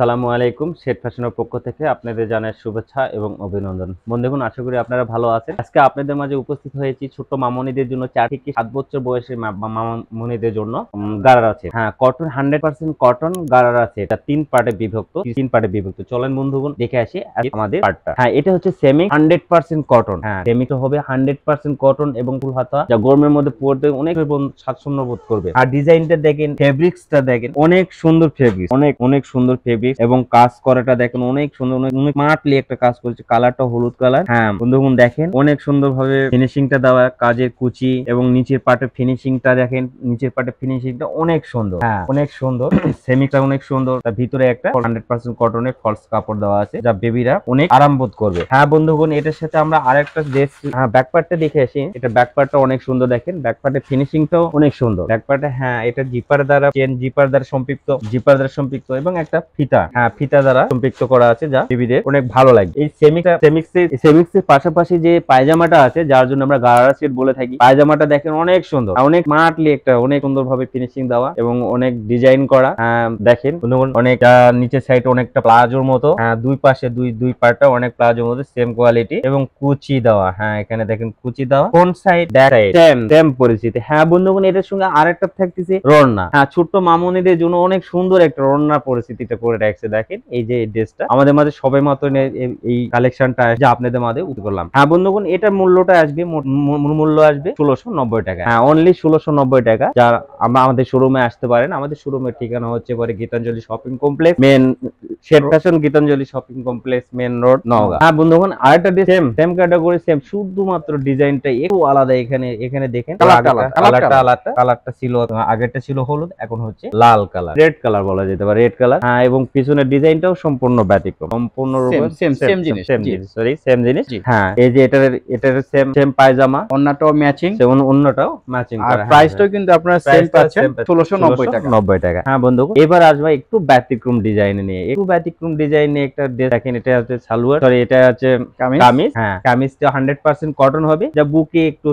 সালামু আলাইকুম শেড ফ্যাশনের পক্ষ থেকে আপনাদের জানায় শুভেচ্ছা এবং অভিনন্দন বন্ধুগণ আশা করি আপনারা ভালো আছেন আজকে আপনাদের মাঝে উপস্থিত হয়েছি ছোট মামনিদের জন্য চার থেকে সাত বছর বয়সের মামনিদের জন্য গারার আছে হ্যাঁ কটন হান্ড্রেড পার্সেন্ট কটন গারার আছে এটা তিন পার্টে বিভক্ত তিন পার্টে বিভক্ত চলেন বন্ধুগণ দেখে আসি আমাদের পার্টটা হ্যাঁ এটা হচ্ছে সেমি হান্ড্রেড পার্সেন্ট কটন হ্যাঁ সেমিটা হবে হান্ড্রেড পার্সেন্ট কটন এবং ফুল হাতা যা গরমের মধ্যে পড়তে অনেক স্বাচ্ছন্দ্য বোধ করবে আর ডিজাইনটা দেখেন ফেব্রিক্সটা দেখেন অনেক সুন্দর ফেব্রিক্স অনেক অনেক সুন্দর ফেব্রিক ফেব্রিক এবং কাজ করাটা দেখেন অনেক সুন্দর অনেক স্মার্টলি একটা কাজ করেছে কালারটা হলুদ কালার হ্যাঁ বন্ধুগণ দেখেন অনেক সুন্দর ভাবে ফিনিশিংটা দেওয়া কাজের কুচি এবং নিচের পাটে ফিনিশিংটা দেখেন নিচের পাটে ফিনিশিংটা অনেক সুন্দর হ্যাঁ অনেক সুন্দর সেমিটা অনেক সুন্দর তার ভিতরে একটা হান্ড্রেড পার্সেন্ট কটনের ফলস কাপড় দেওয়া আছে যা বেবিরা অনেক আরাম বোধ করবে হ্যাঁ বন্ধুগণ এটার সাথে আমরা আরেকটা ড্রেস হ্যাঁ ব্যাকপার্টটা দেখে আসি এটা ব্যাকপার্টটা অনেক সুন্দর দেখেন ব্যাকপার্টের ফিনিশিংটাও অনেক সুন্দর ব্যাকপার্টে হ্যাঁ এটা জিপার দ্বারা চেন জিপার দ্বারা সম্পৃক্ত জিপার দ্বারা সম্পৃক্ত এবং একটা ফিতা ফিতা হ্যাঁ ফিতা দ্বারা সম্পৃক্ত করা আছে যা বেবিদের অনেক ভালো লাগে এই সেমিক্স এর পাশাপাশি যে পায়জামাটা আছে যার জন্য আমরা গারা সেট বলে থাকি পায়জামাটা দেখেন অনেক সুন্দর অনেক মাটলি একটা অনেক সুন্দর ভাবে ফিনিশিং দেওয়া এবং অনেক ডিজাইন করা হ্যাঁ, দেখেন অনেক নিচের সাইড অনেকটা প্লাজোর মতো হ্যাঁ, দুই পাশে দুই দুই পার্টটা অনেক প্লাজোর মতো সেম কোয়ালিটি এবং কুচি দেওয়া হ্যাঁ এখানে দেখেন কুচি দেওয়া কোন সাইড সেম পরিচিত হ্যাঁ বন্ধুগণ এটার সঙ্গে আরেকটা থাকতেছে রন্না হ্যাঁ ছোট্ট মামনিদের জন্য অনেক সুন্দর একটা রন্না পরিস্থিতিটা করে দেখেন এই যে ড্রেসটা আমাদের মাঝে মাত্র এই কালেকশনটা যে আপনাদের মাঝে করলাম হ্যাঁ বন্ধুগণ এটার মূল্যটা আসবে মূল্য আসবে ষোলোশো টাকা হ্যাঁ অনলি ষোলোশো টাকা যা আমাদের শোরুমে আসতে পারেন আমাদের শোরুমের ঠিকানা হচ্ছে পরে Gitanjali shopping complex main fashion Gitanjali shopping complex main road হ্যাঁ বন্ধুগণ আরেকটা সেম সেম ক্যাটাগরি সেম শুধুমাত্র ডিজাইনটা একটু আলাদা এখানে এখানে দেখেন কালারটা আলাদা কালারটা ছিল আগেরটা ছিল হলুদ এখন হচ্ছে লাল কালার রেড কালার বলা যেতে পারে রেড কালার হ্যাঁ এবং পিছনের ডিজাইনটাও সম্পূর্ণ ব্যতিক্রম সম্পূর্ণ একটু ডিজাইন এটা হচ্ছে কামিজ কটন হ্যাঁ। হবে যা বুকে একটু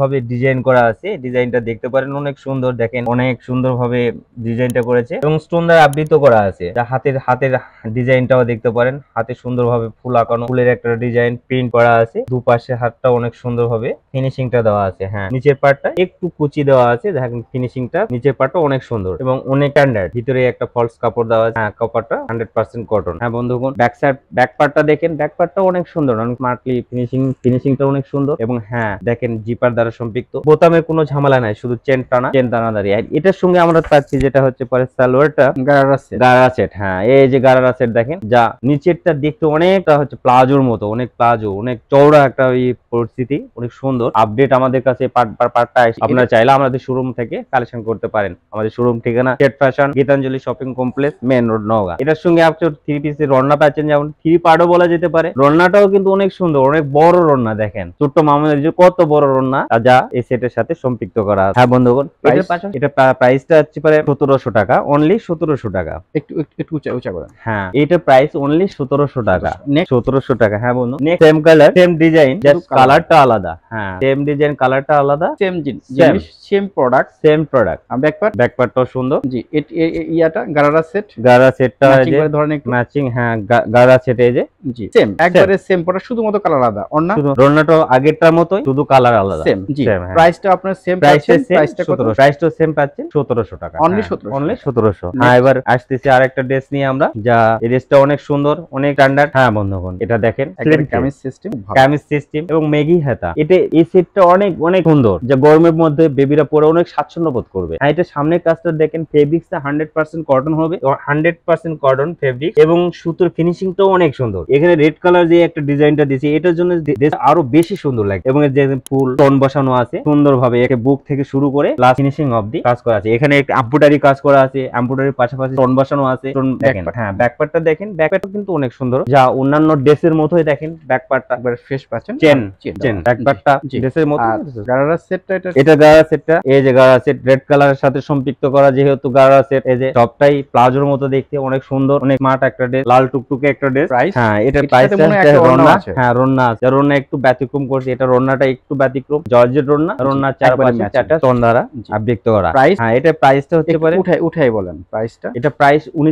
ভাবে ডিজাইন করা আছে ডিজাইনটা দেখতে পারেন অনেক সুন্দর দেখেন অনেক সুন্দর ভাবে ডিজাইনটা করেছে এবং দ্বারা আবৃত করা আছে এটা হাতের হাতের ডিজাইনটাও দেখতে পারেন হাতে সুন্দরভাবে ফুল আঁকানো ফুলের একটা ডিজাইন প্রিন্ট করা আছে দুপাশে হাতটা অনেক সুন্দরভাবে ফিনিশিংটা দেওয়া আছে হ্যাঁ নিচের পার্টটা একটু কুচি দেওয়া আছে দেখেন ফিনিশিংটা নিচের পার্টটা অনেক সুন্দর এবং অনেক স্ট্যান্ডার্ড ভিতরে একটা ফলস কাপড় দেওয়া আছে হ্যাঁ কাপড়টা হান্ড্রেড পার্সেন্ট কটন হ্যাঁ বন্ধুগণ ব্যাক সাইড ব্যাক পার্টটা দেখেন ব্যাক পার্টটা অনেক সুন্দর অনেক মার্কলি ফিনিশিং ফিনিশিংটা অনেক সুন্দর এবং হ্যাঁ দেখেন জিপার দ্বারা সম্পৃক্ত বোতামে কোনো ঝামেলা নাই শুধু চেন টানা চেন টানা দাঁড়িয়ে এটার সঙ্গে আমরা পাচ্ছি যেটা হচ্ছে পরে সালোয়ারটা গাড়ার আছে গাড়ার আছে সেট হ্যাঁ এই যে গারারা সেট দেখেন যা নিচেরটা দেখতে অনেকটা হচ্ছে প্লাজোর মতো অনেক প্লাজো অনেক চৌড়া একটা ওই পরিস্থিতি অনেক সুন্দর আপডেট আমাদের কাছে আপনারা চাইলে আমাদের শোরুম থেকে কালেকশন করতে পারেন আমাদের শোরুম ঠিকানা set fashion Gitanjali shopping complex main road Naogaon এটার সঙ্গে আপনার থ্রি পিসের রন্না পাচ্ছেন যেমন থ্রি পার্টও বলা যেতে পারে রন্নাটাও কিন্তু অনেক সুন্দর অনেক বড় রন্না দেখেন ছোট্ট মামুনের যে কত বড় রন্না যা এই সেটের সাথে সম্পৃক্ত করা হ্যাঁ বন্ধুগণ এটা প্রাইসটা হচ্ছে পারে সতেরোশো টাকা অনলি সতেরোশো টাকা একটু একটু উঁচা উঁচা করেন হ্যাঁ এটা প্রাইস অনলি 1700 টাকা নেক্সট টাকা হ্যাঁ বলুন সেম কালার সেম ডিজাইন কালারটা আলাদা হ্যাঁ সেম ডিজাইন কালারটা আলাদা সেম জিনিস সেম প্রোডাক্ট সেম প্রোডাক্ট আর ব্যাকপ্যাক সুন্দর জি ইয়াটা গারারা সেট গারারা সেটটা আছে ধরনের ম্যাচিং হ্যাঁ গারারা সেট এই যে জি সেম একবারে সেম প্রোডাক্ট শুধুমাত্র কালার আলাদা অন্না রন্নাটা আগেরটার মতোই শুধু কালার আলাদা সেম জি প্রাইসটা হ্যাঁ। আপনার সেম প্রাইসটা কত প্রাইসটা সেম পাচ্ছেন 1700 টাকা অনলি 1700 অনলি 1700 হ্যাঁ, হ্যাঁ এবার আসতেছি আরেকটা একটা ড্রেস নিয়ে আমরা যা এই ড্রেসটা অনেক সুন্দর অনেক স্ট্যান্ডার্ড হ্যাঁ বন্ধুগণ এটা দেখেন সিস্টেম সিস্টেম এবং মেগি হেতা এটা এই সেটটা অনেক অনেক সুন্দর যা গরমের মধ্যে বেবিরা পরে অনেক স্বাচ্ছন্দ্য বোধ করবে হ্যাঁ এটা সামনের কাজটা দেখেন ফেব্রিক্স হান্ড্রেড পার্সেন্ট কটন হবে হান্ড্রেড পার্সেন্ট কটন ফেব্রিক এবং সুতোর ফিনিশিং টাও অনেক সুন্দর এখানে রেড কালার যে একটা ডিজাইনটা দিয়েছি এটার জন্য আরো বেশি সুন্দর লাগে এবং যে ফুল টন বসানো আছে সুন্দর ভাবে একে বুক থেকে শুরু করে লাস্ট ফিনিশিং অব্দি কাজ করা আছে এখানে এম্পুটারি কাজ করা আছে এম্পুটারির পাশাপাশি টন বসানো আছে আছে হ্যাঁ ব্যাকপার্টটা দেখেন ব্যাকপার্টটা কিন্তু অনেক সুন্দর যা অন্যান্য ড্রেসের মতোই দেখেন ব্যাকপার্টটা একবার ফ্রেশ পাচ্ছেন চেন চেন ব্যাকপার্টটা ড্রেসের মতো গারারা সেটটা এটা এটা গারারা সেটটা এই যে গারারা সেট রেড কালারের সাথে সম্পৃক্ত করা যেহেতু গারারা সেট এই যে টপটাই প্লাজোর মতো দেখতে অনেক সুন্দর অনেক স্মার্ট একটা ড্রেস লাল টুকটুকে একটা ড্রেস হ্যাঁ এটা প্রাইস রন্না হ্যাঁ রন্না আছে রন্না একটু ব্যতিক্রম করছে এটা রন্নাটা একটু ব্যতিক্রম জর্জেট রন্না রন্না চারপাশে চারটা চন্দারা আবৃত্ত করা প্রাইস হ্যাঁ এটা প্রাইসটা হতে পারে উঠাই উঠাই বলেন প্রাইসটা এটা প্রাইস উনি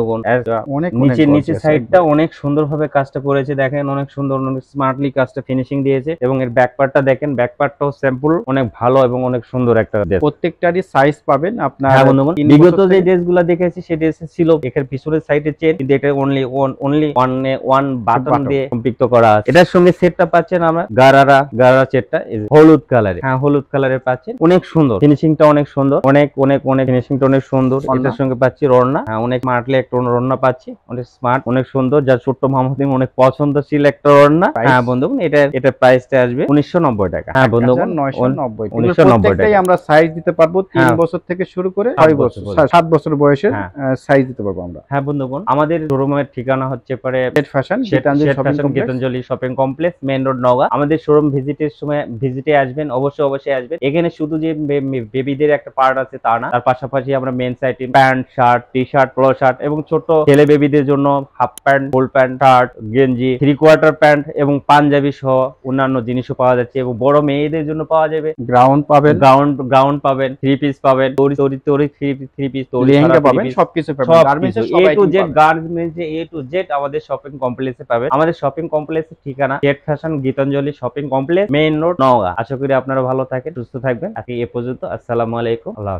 দেখুন অনেক নিচে নিচে সাইডটা অনেক ভাবে কাজটা করেছে দেখেন অনেক সুন্দর স্মার্টলি কাজটা ফিনিশিং দিয়েছে এবং এর ব্যাক পার্টটা দেখেন ব্যাক পার্টটাও স্যাম্পল অনেক ভালো এবং অনেক সুন্দর একটা ড্রেস প্রত্যেকটারই সাইজ পাবেন আপনার হ্যাঁ বিগত যে ড্রেসগুলো দেখেছি সেই ড্রেস ছিল এর পিছনের সাইডে চেন কিন্তু এটা only only one one button দিয়ে সম্পৃক্ত করা আছে এটার সঙ্গে সেটটা পাচ্ছেন আমরা গারারা গারারা সেটটা হলুদ কালারে হ্যাঁ হলুদ কালারে পাচ্ছেন অনেক সুন্দর ফিনিশিংটা অনেক সুন্দর অনেক অনেক অনেক ফিনিশিংটা অনেক সুন্দর এটার সঙ্গে পাচ্ছি রড়না হ্যাঁ, অনেক মার্টলে একটা ওড়না পাচ্ছি অনেক স্মার্ট অনেক সুন্দর যা ছোট্ট মোহাম্মদিন অনেক পছন্দশীল একটা ওড়না হ্যাঁ বন্ধুগণ এটা এটা প্রাইসটা আসবে উনিশশো টাকা হ্যাঁ বন্ধুগণ উনিশশো নব্বই টাকা আচ্ছা, আচ্ছা, আমরা সাইজ দিতে পারবো তিন হ্যাঁ। বছর থেকে শুরু করে ছয় বছর সাত বছর বয়সের সাইজ হ্যাঁ। দিতে পারবো আমরা হ্যাঁ বন্ধুগণ আমাদের শোরুমের ঠিকানা হচ্ছে পরে fashion Gitanjali shopping complex main road নগা আমাদের শোরুম ভিজিটের সময় ভিজিটে আসবেন অবশ্যই অবশ্যই আসবেন এখানে শুধু যে বেবিদের একটা পার্ট আছে তা না তার পাশাপাশি আমরা men's item pant shirt T shirt polo shirt এবং ছোট ছেলে বেবিদের জন্য half pant full pant shirt গেঞ্জি থ্রি কোয়ার্টার প্যান্ট এবং পাঞ্জাবি সহ অন্যান্য জিনিসও পাওয়া যাচ্ছে এবং বড় মেয়েদের জন্য পাওয়া যাবে গ্রাউন্ড পাবেন গ্রাউন্ড গ্রাউন্ড পাবেন থ্রি পিস পাবেন তরি তরি তরি থ্রি পিস তরি পাবেন সবকিছু A to Z garments A to Z আমাদের শপিং কমপ্লেক্সে পাবেন আমাদের শপিং কমপ্লেক্সের ঠিকানা Z fashion Gitanjali shopping complex main road Naogaon আশা করি আপনারা ভালো থাকেন সুস্থ থাকবেন আজকে এ পর্যন্ত আসসালামু আলাইকুম আল্লাহ